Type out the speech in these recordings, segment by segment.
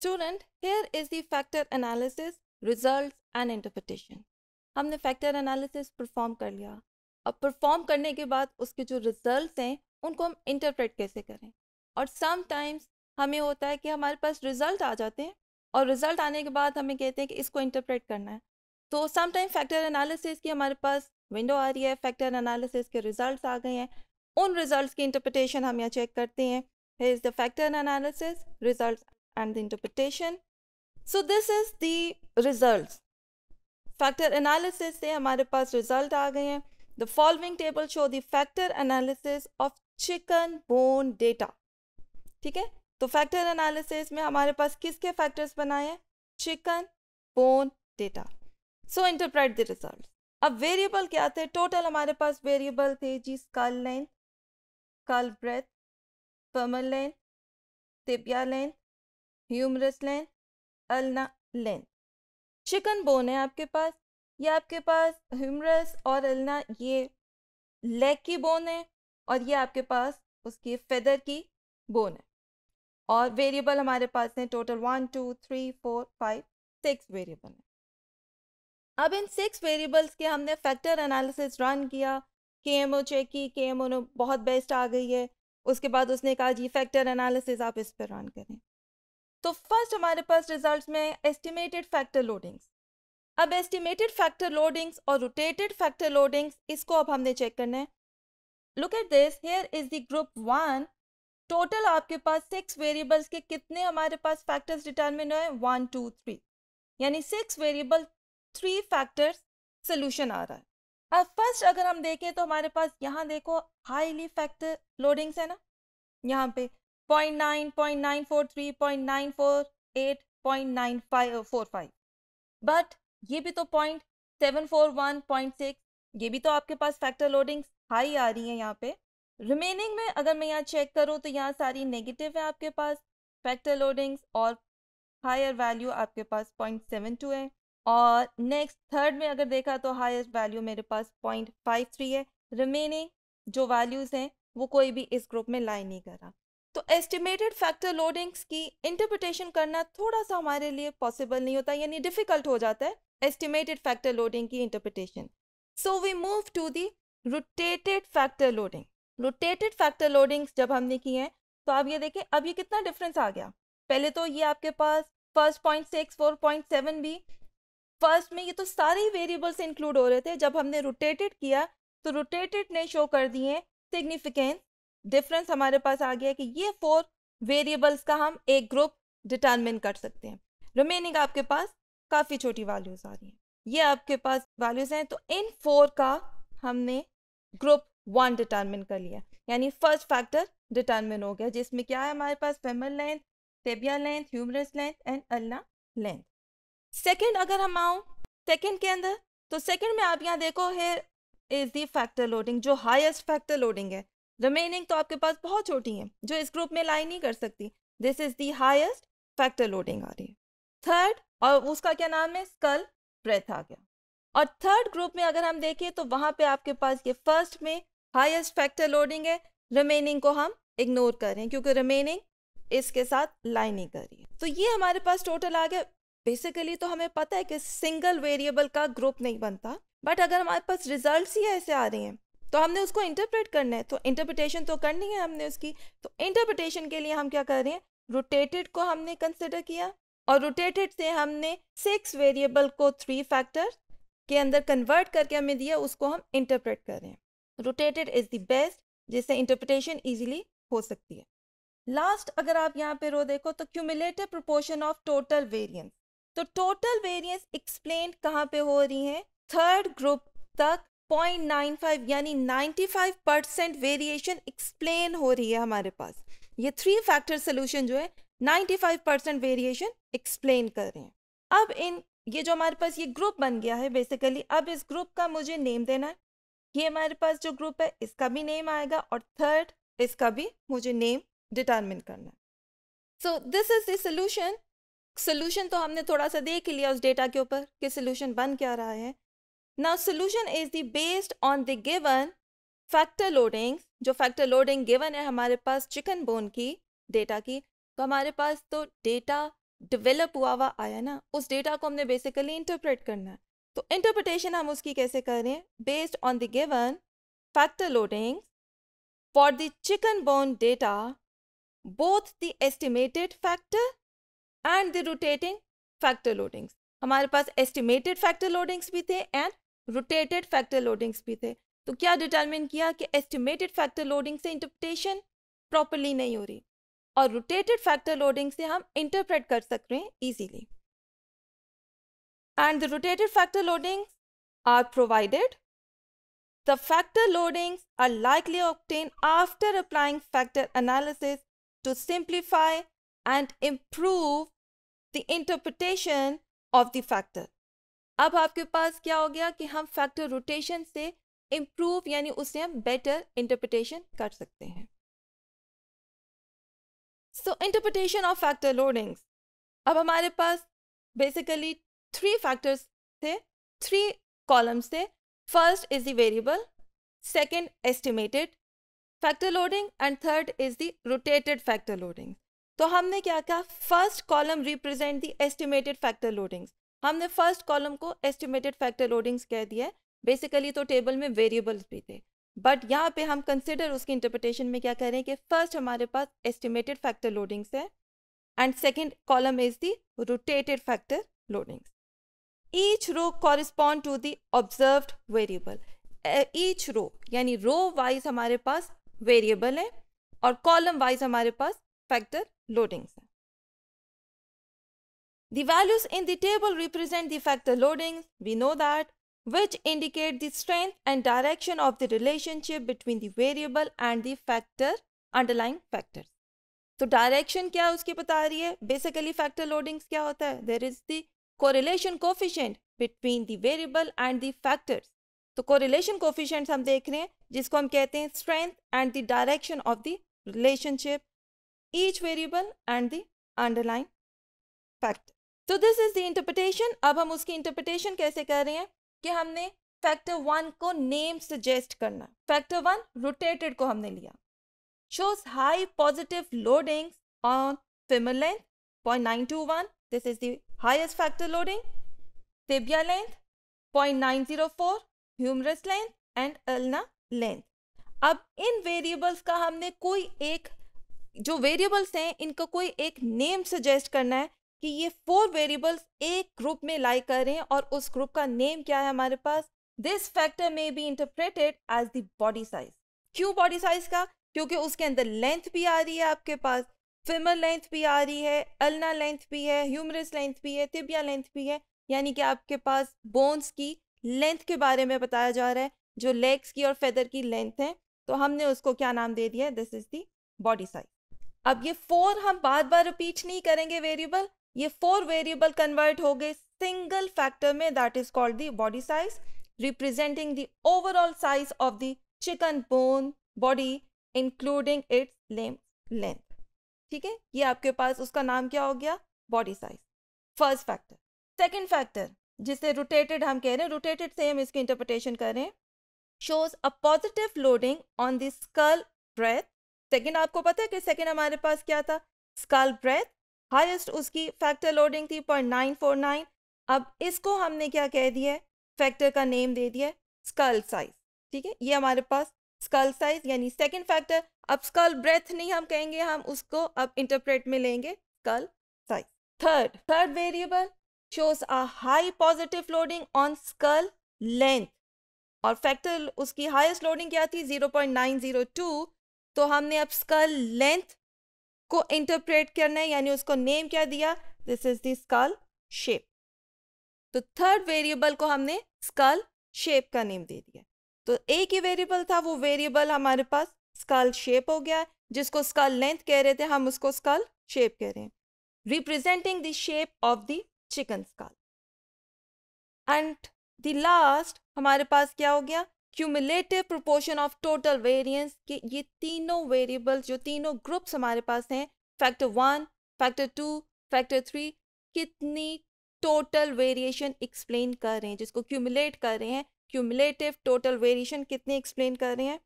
Student here is the factor analysis result and interpretation हमने factor analysis perform कर लिया अब परफॉर्म करने के बाद उसके जो रिज़ल्ट हैं उनको हम इंटरप्रेट कैसे करें और समटाइम्स हमें होता है कि हमारे पास रिजल्ट आ जाते हैं और रिजल्ट आने के बाद हमें कहते हैं कि इसको इंटरप्रेट करना है तो समटाइम फैक्टर एनालिसिस की हमारे पास विंडो आ रही है फैक्टर एनालिसिस के रिज़ल्ट आ गए हैं उन रिज़ल्ट की इंटरप्रटेशन हम यहाँ चेक करते हैं is the factor analysis result and the interpretation. So this is the results. Factor analysis से हमारे पास result आ गए हैं. The following table show the factor analysis of chicken bone data. ठीक है तो factor analysis में हमारे पास किसके factors बनाए हैं Chicken bone data. So interpret the results. अब variable क्या थे Total हमारे पास variable थे जी skull length, skull breadth, femoral length, tibia length, humerus length ulna length chicken bone है आपके पास ये आपके पास ह्यूमरस और अल्ना ये लेग की बोन है और ये आपके पास उसकी फेदर की बोन है और वेरिएबल हमारे पास हैं total one two three four five six variable हैं अब इन सिक्स वेरिएबल्स के हमने फैक्टर एनालिसिस रन किया के एम ओ चेक की के एम ओ ने बहुत बेस्ट आ गई है उसके बाद उसने कहा जी फैक्टर एनालिसिस आप इस पर रन करें तो फर्स्ट हमारे पास रिजल्ट में एस्टिमेटेड फैक्टर लोडिंग्स अब एस्टिमेटेड फैक्टर लोडिंग्स और रोटेटेड फैक्टर लोडिंग्स इसको अब हमने चेक करना है look at this here is the group one total आपके पास सिक्स वेरिएबल्स के कितने हमारे पास फैक्टर्स डिटर्मिन हुए वन टू थ्री यानी six variable three factors solution आ रहा है अब फर्स्ट अगर हम देखें तो हमारे पास यहाँ देखो हाईली फैक्टर लोडिंग्स है ना यहाँ पे point nine point nine four three point nine four eight point nine five four five but ये भी तो point seven four one point six ये भी तो आपके पास फैक्टर लोडिंग हाई आ रही है यहाँ पे रिमेनिंग में अगर मैं यहाँ चेक करूँ तो यहाँ सारी नेगेटिव है आपके पास फैक्टर लोडिंग्स और हायर वैल्यू आपके पास पॉइंट सेवन टू है और नेक्स्ट थर्ड में अगर देखा तो हायर वैल्यू मेरे पास पॉइंट फाइव थ्री है रिमेनिंग जो वैल्यूज़ हैं वो कोई भी इस ग्रुप में लाई नहीं कर रहा तो एस्टिमेटेड फैक्टर लोडिंग्स की इंटरप्रिटेशन करना थोड़ा सा हमारे लिए पॉसिबल नहीं होता यानी डिफ़िकल्ट हो जाता है एस्टिमेटेड फैक्टर लोडिंग की interpretation so we move to the rotated factor loading rotated factor loadings जब हमने की हैं तो आप ये देखें अब ये कितना डिफरेंस आ गया पहले तो ये आपके पास first point six four point seven भी फर्स्ट में ये तो सारे ही वेरिएबल्स इंक्लूड हो रहे थे जब हमने रोटेटेड किया तो रोटेटेड ने शो कर दिए सिग्निफिकेंस डिफरेंस हमारे पास आ गया है कि ये फोर वेरिएबल्स का हम एक ग्रुप डिटर्मिन कर सकते हैं रिमेनिंग आपके पास काफ़ी छोटी वैल्यूज आ रही हैं ये आपके पास वैल्यूज हैं तो इन फोर का हमने ग्रुप वन डिटर्मिन कर लिया यानी फर्स्ट फैक्टर डिटर्मिन हो गया जिसमें क्या है हमारे पास femoral length tibia length humerus length and ulna length second अगर हम आऊँ सेकेंड के अंदर तो सेकेंड में आप यहाँ देखो है इज दी फैक्टर लोडिंग जो हाईएस्ट फैक्टर लोडिंग है रिमेनिंग तो आपके पास बहुत छोटी हैं जो इस ग्रुप में लाई नहीं कर सकती this is the highest factor loading आ रही है थर्ड और उसका क्या नाम है स्कल ब्रेथ आ गया और थर्ड ग्रुप में अगर हम देखें तो वहाँ पे आपके पास ये फर्स्ट में हाईएस्ट फैक्टर लोडिंग है रिमेनिंग को हम इग्नोर कर रहे हैं क्योंकि रिमेनिंग इसके साथ लाई नहीं कर रही है तो ये हमारे पास टोटल आ गया बेसिकली तो हमें पता है कि सिंगल वेरिएबल का ग्रुप नहीं बनता बट अगर हमारे पास रिजल्ट ही ऐसे आ रहे हैं तो हमने उसको इंटरप्रेट करना है तो इंटरप्रिटेशन तो करनी है हमने उसकी तो इंटरप्रिटेशन के लिए हम क्या कर रहे हैं रोटेटेड को हमने कंसिडर किया और रोटेटेड से हमने सिक्स वेरिएबल को थ्री फैक्टर के अंदर कन्वर्ट करके हमें दिया उसको हम इंटरप्रेट कर रहे हैं रोटेटेड इज़ द बेस्ट जिससे इंटरप्रिटेशन ईजिली हो सकती है लास्ट अगर आप यहाँ पे रो देखो तो cumulative proportion of total variance तो टोटल वेरियंस एक्सप्लेन कहाँ पे हो रही है थर्ड ग्रुप तक 0.95 यानी 95 परसेंट वेरिएशन एक्सप्लेन हो रही है हमारे पास ये थ्री फैक्टर सोल्यूशन जो है 95 परसेंट वेरिएशन एक्सप्लेन कर रहे हैं अब इन ये जो हमारे पास ये ग्रुप बन गया है बेसिकली अब इस ग्रुप का मुझे नेम देना है ये हमारे पास जो ग्रुप है इसका भी नेम आएगा और थर्ड इसका भी मुझे नेम डिटर्मिन करना है so this is the solution solution तो हमने थोड़ा सा देख लिया उस डेटा के ऊपर कि सोल्यूशन बन क्या रहा है Now solution is the based on the given factor loading जो फैक्टर लोडिंग गिवन है हमारे पास चिकन बोन की डेटा की तो हमारे पास तो डेटा डिवेलप हुआ हुआ आया ना उस डेटा को हमने बेसिकली इंटरप्रेट करना है तो इंटरप्रिटेशन हम उसकी कैसे करें based on the given factor loading for the chicken bone data both the estimated factor and the rotating factor loadings हमारे पास एस्टिमेटेड फैक्टर लोडिंग्स भी थे एंड रोटेटेड फैक्टर लोडिंग्स भी थे तो क्या डिटर्मिन किया कि एस्टिमेटेड फैक्टर लोडिंग से इंटरप्रिटेशन प्रॉपरली नहीं हो रही और रोटेटेड फैक्टर लोडिंग से हम इंटरप्रेट कर सक रहे हैं easily and the rotated factor loading are provided the factor loading are likely obtain after applying factor analysis to simplify and improve the interpretation of the factor अब आपके पास क्या हो गया कि हम फैक्टर रोटेशन से इम्प्रूव यानी उसे हम बेटर इंटरप्रिटेशन कर सकते हैं so interpretation of factor loadings अब हमारे पास बेसिकली थ्री फैक्टर्स थे थ्री कॉलम्स थे first is the variable second estimated factor loading and third is the rotated factor loading तो हमने क्या कहा first column represent the estimated factor loadings हमने फर्स्ट कॉलम को एस्टिमेटेड फैक्टर लोडिंग्स कह दिया है बेसिकली तो टेबल में वेरिएबल्स भी थे बट यहाँ पे हम कंसिडर उसकी इंटरप्रिटेशन में क्या करें कि फर्स्ट हमारे पास एस्टिमेटेड फैक्टर लोडिंग्स है and second column is the rotated factor loadings each row correspond to the observe variable each row यानी रो वाइज हमारे पास वेरिएबल है और कॉलम वाइज हमारे पास फैक्टर लोडिंग्स हैं The values in the table represent the factor loadings, we know that, which indicate the strength and direction of the relationship between the variable and the factor, underlying factors. So direction kya uski bata rahi Basically factor loadings kya hota hai? There is the correlation coefficient between the variable and the factors. So correlation coefficients hum dekh jisko hum kehte strength and the direction of the relationship, each variable and the underlying factor. तो this is the interpretation अब हम उसकी interpretation कैसे कर रहे हैं कि हमने फैक्टर वन को नेम सजेस्ट करना फैक्टर वन रोटेटेड को हमने लिया femur length point nine two one this is this factor loading tibia length point nine zero four humerus length and ulna length अब इन वेरिएबल्स का हमने कोई एक जो वेरिएबल्स हैं इनका कोई एक नेम सजेस्ट करना है कि ये फोर वेरिएबल्स एक ग्रुप में लाई करें और उस ग्रुप का नेम क्या है हमारे पास this factor may be interpreted as दॉडी बॉडी साइज क्यों बॉडी साइज का क्योंकि उसके अंदर लेंथ भी आ रही है आपके पास फिमर लेंथ भी आ रही है अल्ना लेंथ भी है ह्यूमरस लेंथ भी है तिबिया लेंथ भी है यानी कि आपके पास बोन्स की लेंथ के बारे में बताया जा रहा है जो लेग्स की और फेदर की लेंथ है तो हमने उसको क्या नाम दे दिया दिस इज दॉडी साइज अब ये फोर हम बार बार रिपीट नहीं करेंगे वेरिएबल ये फोर वेरिएबल कन्वर्ट हो गए सिंगल फैक्टर में that is called the body size representing the overall size of the chicken bone body including its length ठीक है ये आपके पास उसका नाम क्या हो गया body size first factor second factor जिसे रोटेटेड हम कह रहे हैं रोटेटेड से हम इसकी इंटरप्रिटेशन कर रहे हैं shows a positive loading on the skull breadth second आपको पता है कि सेकेंड हमारे पास क्या था स्कल ब्रेथ हाईएस्ट उसकी फैक्टर लोडिंग थी पॉइंट नाइन फोर नाइन अब इसको हमने क्या कह दिया है फैक्टर का नेम दे दिया स्कल साइज ठीक है ये हमारे पास स्कल साइज यानी सेकेंड फैक्टर अब स्कल ब्रेथ नहीं हम कहेंगे हम उसको अब इंटरप्रेट में लेंगे skull size third third variable shows a high positive loading on skull length और फैक्टर उसकी हाईएस्ट लोडिंग क्या थी zero zero point nine two तो हमने अब स्कल लेंथ को इंटरप्रेट करना है यानी उसको नेम क्या दिया this is the skull shape तो थर्ड वेरिएबल को हमने स्कल शेप का नेम दे दिया तो एक ही वेरिएबल था वो वेरिएबल हमारे पास स्कल शेप हो गया जिसको स्कल लेंथ कह रहे थे हम उसको स्कल शेप कह रहे हैं representing the shape of the chicken skull and the last हमारे पास क्या हो गया cumulative proportion of total variance के ये तीनों वेरिएबल्स जो तीनों ग्रुप्स हमारे पास हैं factor one factor two factor three कितनी टोटल वेरिएशन एक्सप्लेन कर रहे हैं जिसको क्यूमुलेट कर रहे हैं क्यूमुलेटिव टोटल वेरिएशन कितनी एक्सप्लेन कर रहे हैं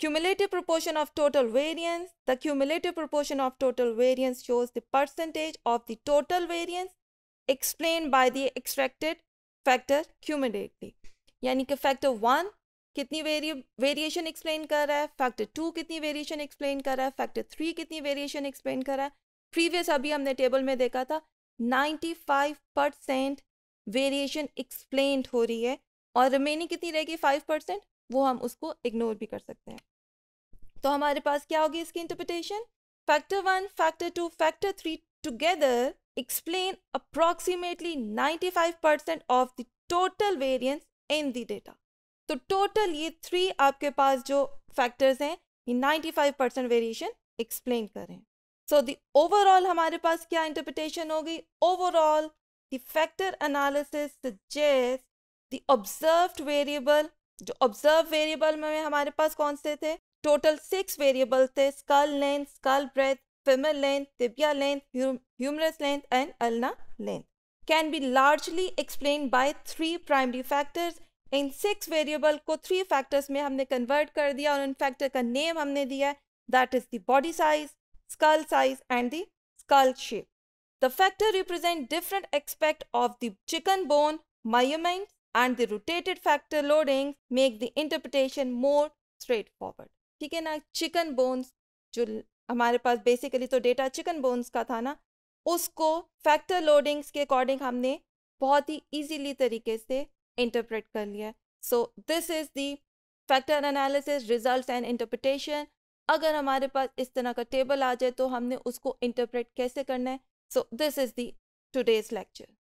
cumulative proportion of total variance the cumulative proportion of total variance shows the percentage of the total variance explain by the extracted factor cumulatively यानी कि फैक्टर वन कितनी वेरिएशन एक्सप्लेन कर रहा है फैक्टर टू कितनी वेरिएशन एक्सप्लेन कर रहा है फैक्टर थ्री कितनी वेरिएशन एक्सप्लेन कर रहा है प्रीवियस अभी हमने टेबल में देखा था 95 परसेंट वेरिएशन एक्सप्लेन हो रही है और रिमेनिंग कितनी रहेगी 5 परसेंट वो हम उसको इग्नोर भी कर सकते हैं तो हमारे पास क्या होगी इसकी interpretation factor one factor two factor three together explain approximately five percent of the total variance in the data तो टोटल ये थ्री आपके पास जो फैक्टर्स हैं ये 95 परसेंट वेरिएशन एक्सप्लेन करें सो द ओवरऑल हमारे पास क्या इंटरप्रिटेशन होगी overall the factor analysis suggest the observed variable जो ऑब्जर्व वेरिएबल में हमारे पास कौन से थे टोटल सिक्स वेरिएबल थे skull length skull breadth femoral length tibia length humerus length and ulna length can be largely explain by three primary factors इन six variable को थ्री फैक्टर्स में हमने कन्वर्ट कर दिया और उन फैक्टर का नेम हमने दिया है that is the body size skull size and the skull shape the factor represent different expect of the chicken bone bone and the rotated factor loading make the interpretation more straight forward ठीक है ना chicken bones जो हमारे पास basically तो data chicken bones का था ना उसको फैक्टर लोडिंग्स के अकॉर्डिंग हमने बहुत ही इजीली तरीके से इंटरप्रेट कर लिया है so this is the factor analysis result and interpretation अगर हमारे पास इस तरह का टेबल आ जाए तो हमने उसको इंटरप्रेट कैसे करना है so this is the today's lecture